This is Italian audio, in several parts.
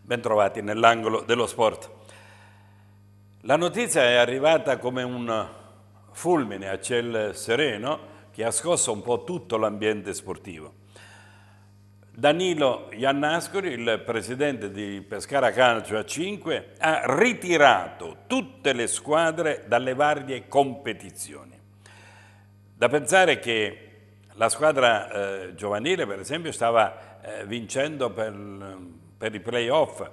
Bentrovati nell'angolo dello sport. La notizia è arrivata come un fulmine a ciel sereno che ha scosso un po' tutto l'ambiente sportivo. Danilo Iannascori, il presidente di Pescara Calcio a 5, ha ritirato tutte le squadre dalle varie competizioni. Da pensare che la squadra eh, giovanile, per esempio, stava eh, vincendo per, per i playoff.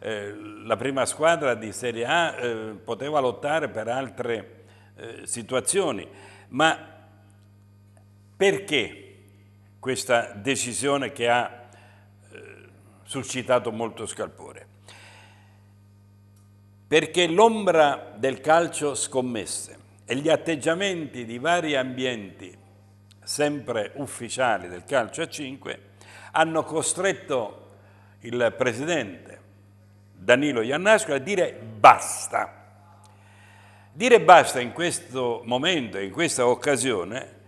Eh, la prima squadra di Serie A eh, poteva lottare per altre eh, situazioni. Ma perché? questa decisione che ha eh, suscitato molto scalpore. Perché l'ombra del calcio scommesse e gli atteggiamenti di vari ambienti, sempre ufficiali del calcio a 5, hanno costretto il presidente Danilo Iannasco a dire basta. Dire basta in questo momento, in questa occasione,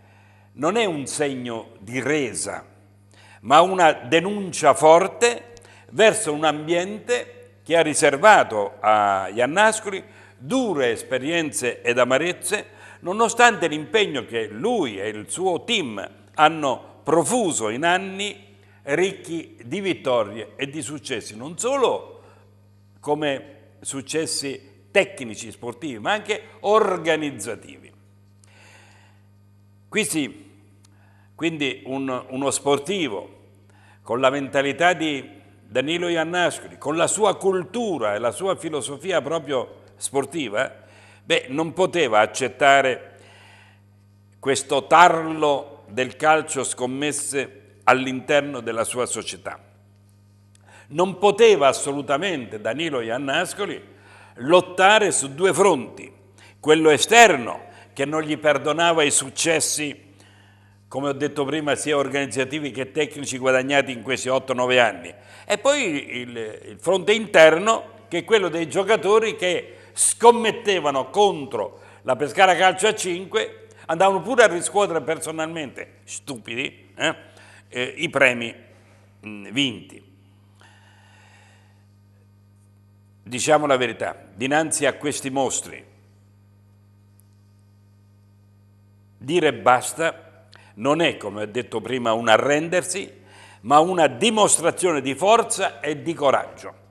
non è un segno di resa, ma una denuncia forte verso un ambiente che ha riservato a Iannascoli dure esperienze ed amarezze, nonostante l'impegno che lui e il suo team hanno profuso in anni ricchi di vittorie e di successi, non solo come successi tecnici sportivi, ma anche organizzativi. Qui si quindi un, uno sportivo con la mentalità di Danilo Iannascoli, con la sua cultura e la sua filosofia proprio sportiva, beh, non poteva accettare questo tarlo del calcio scommesse all'interno della sua società. Non poteva assolutamente Danilo Iannascoli lottare su due fronti, quello esterno che non gli perdonava i successi come ho detto prima, sia organizzativi che tecnici guadagnati in questi 8-9 anni. E poi il, il fronte interno, che è quello dei giocatori che scommettevano contro la Pescara Calcio a 5 andavano pure a riscuotere personalmente, stupidi, eh, eh, i premi mh, mm, vinti. Diciamo la verità, dinanzi a questi mostri, dire basta non è, come ho detto prima, un arrendersi, ma una dimostrazione di forza e di coraggio.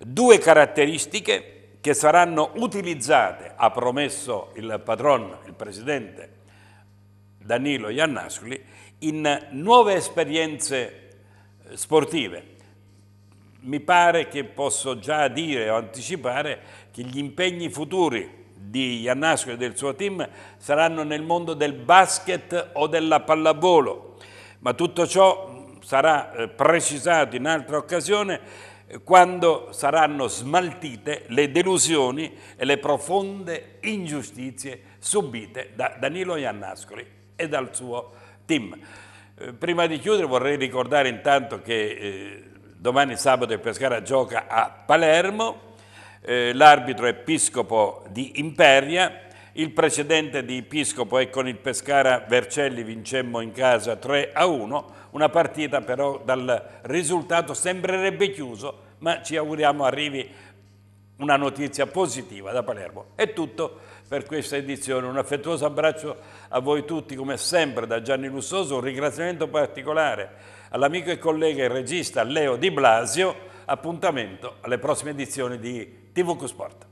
Due caratteristiche che saranno utilizzate, ha promesso il patron, il presidente Danilo Iannascoli, in nuove esperienze eh, sportive. Mi pare che posso già dire o anticipare che gli impegni futuri di Iannasco e del suo team saranno nel mondo del basket o della pallavolo, ma tutto ciò mm, sarà eh, precisato in altra occasione eh, quando saranno smaltite le delusioni e le profonde ingiustizie subite da Danilo Iannascoli e dal suo team. Eh, prima di chiudere vorrei ricordare intanto che domani sabato il Pescara gioca a Palermo, eh, l'arbitro è Piscopo di Imperia, il precedente di Piscopo e con il Pescara Vercelli vincemmo in casa 3 a 1, una partita però dal risultato sembrerebbe chiuso, ma ci auguriamo arrivi una notizia positiva da Palermo. È tutto per questa edizione, un affettuoso abbraccio a voi tutti come sempre da Gianni Lussoso, un ringraziamento particolare all'amico e collega e regista Leo Di Blasio, appuntamento alle prossime edizioni di Divock Sport.